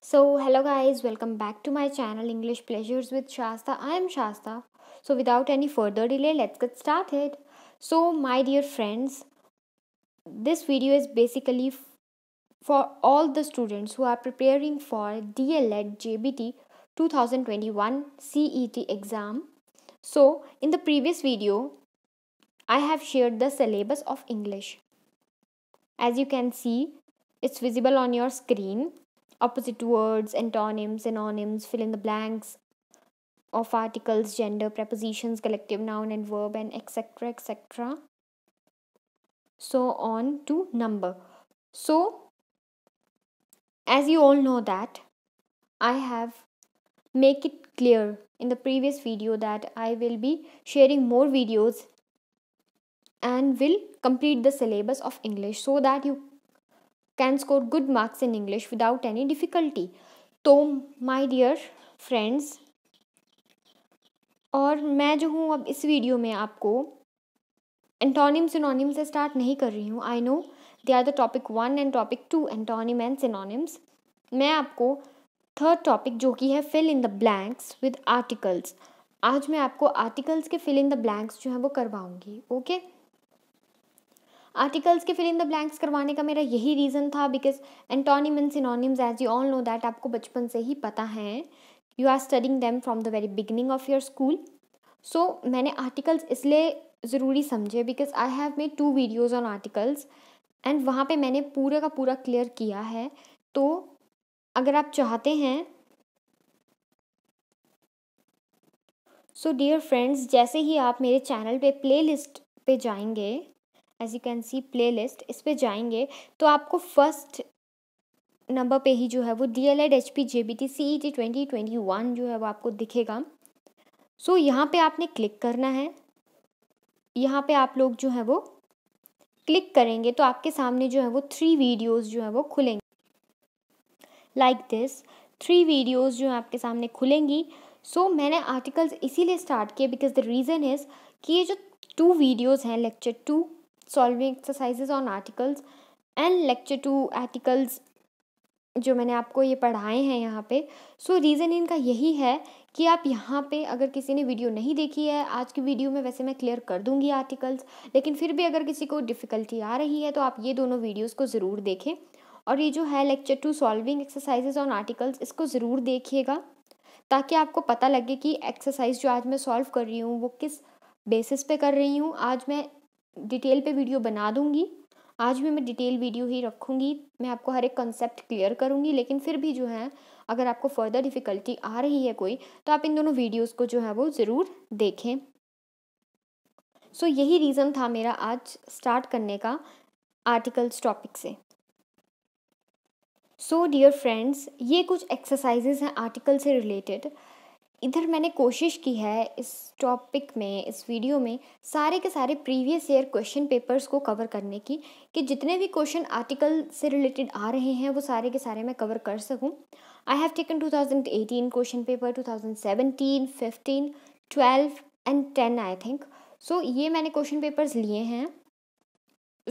So hello guys, welcome back to my channel English Pleasures with Shasta. I am Shasta. So without any further delay, let's get started. So my dear friends, this video is basically for all the students who are preparing for DLED JBT 2021 CET exam. So in the previous video, I have shared the syllabus of English. As you can see, it's visible on your screen opposite words, antonyms, synonyms, fill in the blanks of articles, gender, prepositions, collective noun and verb, and etc. etc. So on to number. So, as you all know, that I have make it clear in the previous video that I will be sharing more videos and will complete the syllabus of English so that you can score good marks in English without any difficulty तो my dear friends और मैं जो हूँ अब इस video में आपको antonym synonym से स्टार्ट नहीं कर रही हूँ I know they are the topic one and topic two antonym and synonyms मैं आपको थर्ड टॉपिक जो कि है fill in the blanks with articles आज मैं आपको आर्टिकल्स के फिल इन द ब्लैंक्स जो हैं वो करवाऊँगी ओके okay? आर्टिकल्स के फिल इन द ब्लैंक्स करवाने का मेरा यही रीज़न था because antonym and synonyms as you all know that आपको बचपन से ही पता है you are studying them from the very beginning of your school so मैंने आर्टिकल्स इसलिए ज़रूरी समझे because I have made two videos on articles and वहाँ पर मैंने पूरे का पूरा क्लियर किया है तो अगर आप चाहते हैं सो डियर फ्रेंड्स जैसे ही आप मेरे चैनल पे प्लेलिस्ट पे जाएंगे as you can see list इस पर जाएंगे तो आपको फर्स्ट नंबर पे ही जो है वो D L Ed H P J B T C E T twenty twenty one जो है वो आपको दिखेगा सो so, यहाँ पे आपने क्लिक करना है यहाँ पे आप लोग जो है वो क्लिक करेंगे तो आपके सामने जो है वो थ्री वीडियोस जो है वो खुलेंगे लाइक दिस थ्री वीडियोस जो है आपके सामने खुलेंगी सो so, मैंने आर्टिकल्स इसीलिए स्टार्ट किए बिकॉज द रीज़न इज़ कि ये जो टू वीडियोस हैं lecture two solving exercises on articles and lecture two articles जो मैंने आपको ये पढ़ाए हैं यहाँ पे सो so, रीज़न इनका यही है कि आप यहाँ पे अगर किसी ने वीडियो नहीं देखी है आज की वीडियो में वैसे मैं क्लियर कर दूंगी आर्टिकल्स लेकिन फिर भी अगर किसी को डिफ़िकल्टी आ रही है तो आप ये दोनों वीडियोस को ज़रूर देखें और ये जो है lecture two solving exercises on articles इसको ज़रूर देखिएगा ताकि आपको पता लगे कि एक्सरसाइज जो आज मैं सॉल्व कर रही हूँ वो किस बेसिस पे कर रही हूँ आज मैं डिटेल पे वीडियो बना दूंगी आज भी मैं डिटेल वीडियो ही रखूंगी मैं आपको हर एक कंसेप्ट क्लियर करूंगी लेकिन फिर भी जो है अगर आपको फर्दर डिफ़िकल्टी आ रही है कोई तो आप इन दोनों वीडियोस को जो है वो ज़रूर देखें सो so, यही रीज़न था मेरा आज स्टार्ट करने का आर्टिकल्स टॉपिक से सो डियर फ्रेंड्स ये कुछ एक्सरसाइजेज हैं आर्टिकल से रिलेटेड इधर मैंने कोशिश की है इस टॉपिक में इस वीडियो में सारे के सारे प्रीवियस ईयर क्वेश्चन पेपर्स को कवर करने की कि जितने भी क्वेश्चन आर्टिकल से रिलेटेड आ रहे हैं वो सारे के सारे मैं कवर कर सकूं I have taken 2018 question paper 2017, 15, 12 and 10 I think so ये मैंने क्वेश्चन पेपर्स लिए हैं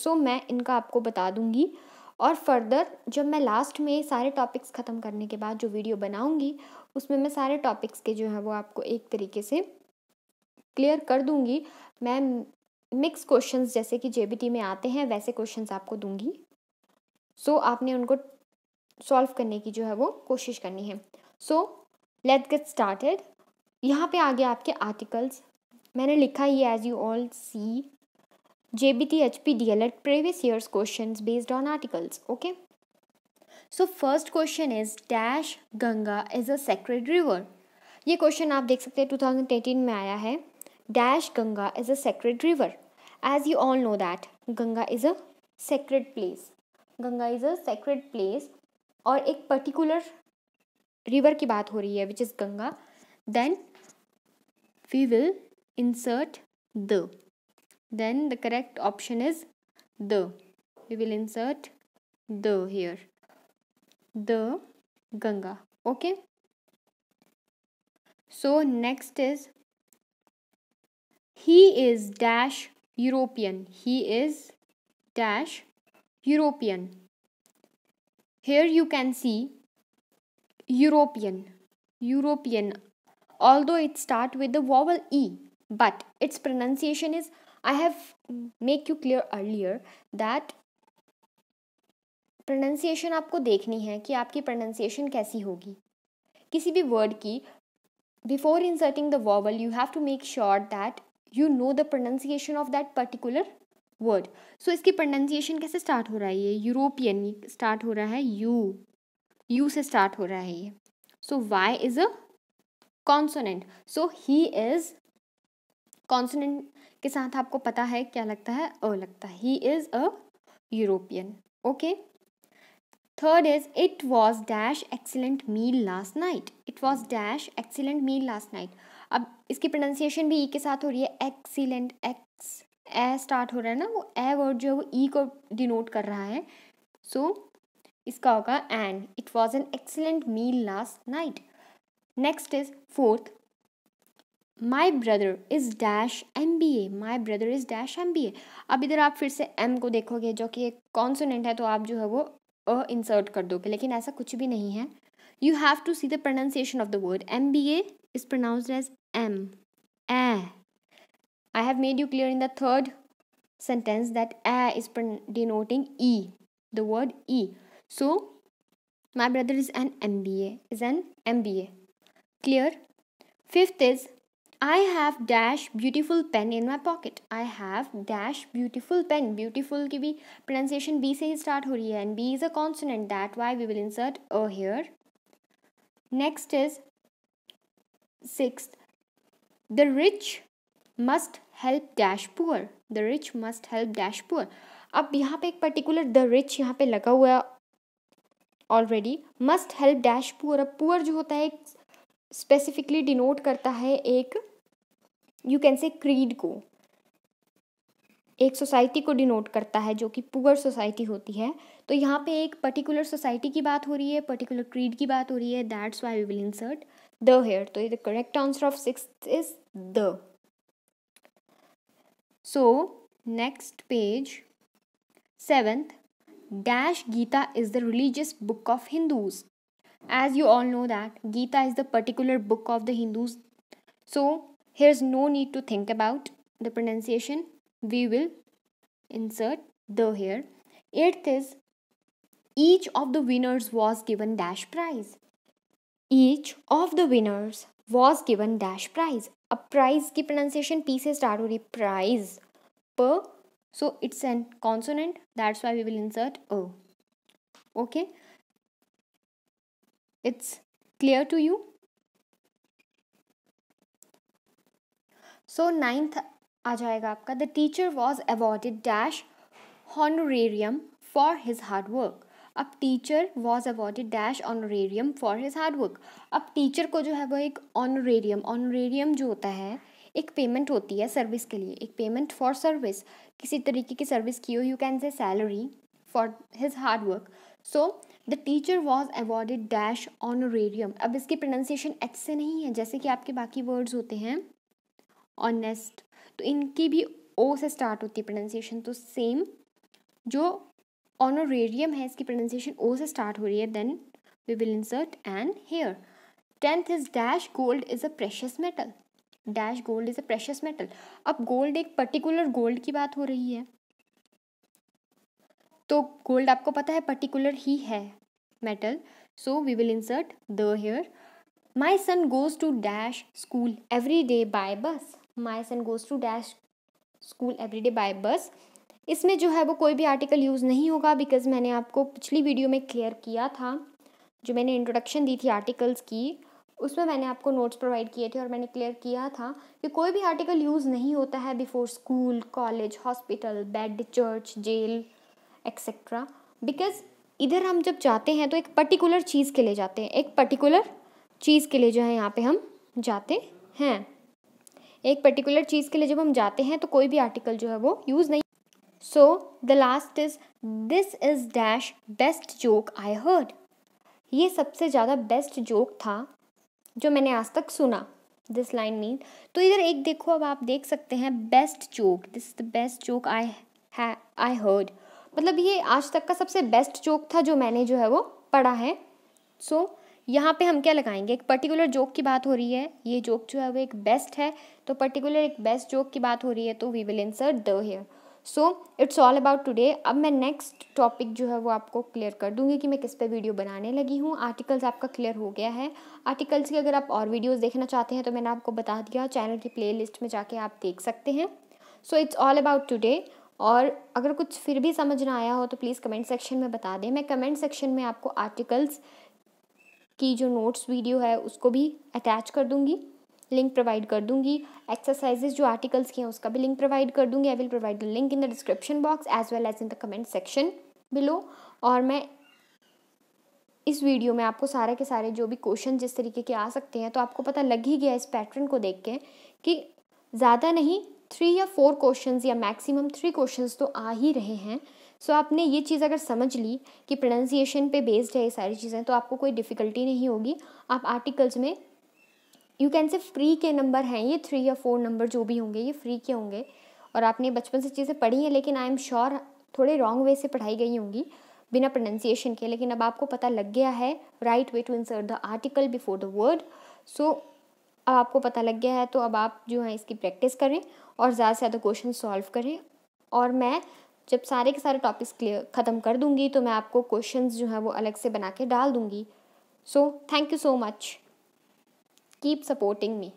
सो so, मैं इनका आपको बता दूंगी और फर्दर जब मैं लास्ट में सारे टॉपिक्स ख़त्म करने के बाद जो वीडियो बनाऊंगी उसमें मैं सारे टॉपिक्स के जो है वो आपको एक तरीके से क्लियर कर दूंगी मैं मिक्स क्वेश्चंस जैसे कि जेबीटी में आते हैं वैसे क्वेश्चंस आपको दूंगी सो so, आपने उनको सॉल्व करने की जो है वो कोशिश करनी है सो लेट गेट स्टार्टेड यहाँ आ आगे आपके आर्टिकल्स मैंने लिखा ही as you all see JBT, HP, DL at previous year's questions based on articles. Okay. So first question is dash Ganga is a sacred river. ये क्वेश्चन आप देख सकते हैं 2018 में आया है dash Ganga is a sacred river as you all know that Ganga is a sacred place Ganga is a sacred place और एक पर्टिकुलर रिवर की बात हो रही है which is Ganga then we will insert the then the correct option is the. We will insert the here. The Ganga. Okay. So next is he is dash European. He is dash European. Here you can see European. European. Although it start with the vowel E, but its pronunciation is I have make you clear earlier that pronunciation आपको देखनी है कि आपकी pronunciation कैसी होगी किसी भी word की before inserting the vowel you have to make sure that you know the pronunciation of that particular word so इसकी प्रोनाउंसिएशन कैसे स्टार्ट हो रहा है ये यूरोपियन स्टार्ट हो रहा है यू यू से स्टार्ट हो रहा है ये so Y is a consonant so he is consonant के साथ आपको पता है क्या लगता है अ लगता है he is a European okay third is it was dash excellent meal last night it was dash excellent meal last night अब इसकी प्रोनाउंसिएशन भी ई e के साथ हो रही है एक्सीलेंट एक्स ए स्टार्ट हो रहा है ना वो ए e वर्ड जो है वो ई e को डिनोट कर रहा है सो so, इसका होगा and it was an excellent meal last night next is fourth my brother is dash M B A my brother is dash M B A अब इधर आप फिर से एम को देखोगे जो कि एक कॉन्सोनेंट है तो आप जो है वो अ इंसर्ट कर दोगे लेकिन ऐसा कुछ भी नहीं है you have to see the pronunciation of the word M B A is pronounced as M A I have made you clear in the third sentence that a is denoting e the word e so my brother is an mba is an mba clear fifth is I have dash beautiful pen in my pocket. I have dash beautiful pen. Beautiful की भी pronunciation B से ही start हो रही है and B is a consonant. That why we will insert a here. Next is sixth. The rich must help dash poor. The rich must help dash poor. अब यहाँ पे एक particular the rich यहाँ पे लगा हुआ already must help dash poor. अब poor जो होता है specifically denote करता है एक यू कैन से क्रीड को एक सोसाइटी को डिनोट करता है जो कि पुअर सोसाइटी होती है तो यहाँ पे एक पर्टिकुलर सोसाइटी की बात हो रही है पर्टिकुलर क्रीड की बात हो रही है that's why we will insert the here तो the correct answer of six is the so next page seventh dash Gita is the religious book of Hindus as you all know that Gita is the particular book of the Hindus so Here's no need to think about the pronunciation. We will insert the here. Eighth is each of the winners was given dash prize. Each of the winners was given dash prize. A prize की pronunciation P से start हो prize per so it's an consonant that's why we will insert o. Okay. It's clear to you? So ninth आ जाएगा आपका the teacher was awarded dash honorarium for his hard work अब teacher was awarded dash honorarium for his hard work अब teacher को जो है वो एक ऑनरेरियम ऑनरेरियम जो होता है एक पेमेंट होती है सर्विस के लिए एक पेमेंट फॉर सर्विस किसी तरीके की सर्विस की how you can say salary for his hard work so the teacher was awarded dash honorarium अब इसकी प्रोनाउंसिएशन एच से नहीं है जैसे कि आपके बाकी वर्ड्स होते हैं ऑनेस्ट तो इनकी भी ओ से स्टार्ट होती है प्रोनाउंसिएशन तो सेम जो ऑनोरेरियम है इसकी प्रोनाउंसिएशन ओ से स्टार्ट हो रही है then we will insert and here tenth is dash gold is a precious metal dash gold is a precious metal अब गोल्ड एक पर्टिकुलर गोल्ड की बात हो रही है तो गोल्ड आपको पता है पर्टिकुलर ही है metal so we will insert the here my son goes to dash school every day by bus my son goes to dash school everyday by bus इसमें जो है वो कोई भी आर्टिकल यूज़ नहीं होगा बिकॉज मैंने आपको पिछली वीडियो में क्लियर किया था जो मैंने इंट्रोडक्शन दी थी आर्टिकल्स की उसमें मैंने आपको नोट्स प्रोवाइड किए थे और मैंने क्लियर किया था कि कोई भी आर्टिकल यूज़ नहीं होता है before school college hospital bed church jail etcetera because इधर हम जब जाते हैं तो एक पर्टिकुलर चीज़ के लिए जाते हैं एक पर्टिकुलर चीज़ के लिए जो है यहाँ पे हम जाते हैं एक पर्टिकुलर चीज़ के लिए जब हम जाते हैं तो कोई भी आर्टिकल जो है वो यूज़ नहीं so the last is this is dash best joke I heard ये सबसे ज़्यादा बेस्ट जोक था जो मैंने आज तक सुना दिस लाइन मीन तो इधर एक देखो अब आप देख सकते हैं best joke this is the best joke I है आई हर्ड मतलब ये आज तक का सबसे बेस्ट जोक था जो मैंने जो है वो पढ़ा है सो so, यहाँ पे हम क्या लगाएंगे एक पर्टिकुलर जोक की बात हो रही है ये जोक जो है वो एक बेस्ट है तो पर्टिकुलर एक बेस्ट जोक की बात हो रही है तो we will insert the here so it's all about today अब मैं नेक्स्ट टॉपिक जो है वो आपको क्लियर कर दूंगी कि मैं किस पे वीडियो बनाने लगी हूँ आर्टिकल्स आपका क्लियर हो गया है आर्टिकल्स की अगर आप और वीडियोस देखना चाहते हैं तो मैंने आपको बता दिया चैनल की प्लेलिस्ट में जाके आप देख सकते हैं so it's all about today और अगर कुछ फिर भी समझ ना आया हो तो प्लीज़ कमेंट सेक्शन में बता दें मैं कमेंट सेक्शन में आपको आर्टिकल्स की जो नोट्स वीडियो है उसको भी अटैच कर दूँगी लिंक प्रोवाइड कर दूंगी एक्सरसाइजेज जो आर्टिकल्स की हैं उसका भी लिंक प्रोवाइड कर दूँगी I will provide the link in the description box as well as in the comment section below और मैं इस वीडियो में आपको सारे के सारे जो भी क्वेश्चन जिस तरीके के आ सकते हैं तो आपको पता लग ही गया इस पैटर्न को देख के कि ज़्यादा नहीं थ्री या फोर क्वेश्चंस या मैक्सिमम थ्री क्वेश्चंस तो आ ही रहे हैं सो so, आपने ये चीज़ अगर समझ ली कि प्रोनाउंसिएशन पे बेस्ड है ये सारी चीज़ें तो आपको कोई डिफ़िकल्टी नहीं होगी आप आर्टिकल्स में यू कैन से फ्री के नंबर हैं ये थ्री या फोर नंबर जो भी होंगे ये फ्री के होंगे और आपने बचपन से चीज़ें पढ़ी हैं लेकिन आई एम श्योर थोड़े रॉन्ग वे से पढ़ाई गई होंगी बिना प्रोनाउंसिएशन के लेकिन अब आपको पता लग गया है right way to insert the article before the word so अब आपको पता लग गया है तो अब आप जो है इसकी प्रैक्टिस करें और ज़्यादा से ज़्यादा क्वेश्चन सॉल्व करें और मैं जब सारे के सारे टॉपिक्स क्लियर ख़त्म कर दूंगी तो मैं आपको क्वेश्चंस जो हैं वो अलग से बना के डाल दूंगी so thank you so much keep supporting me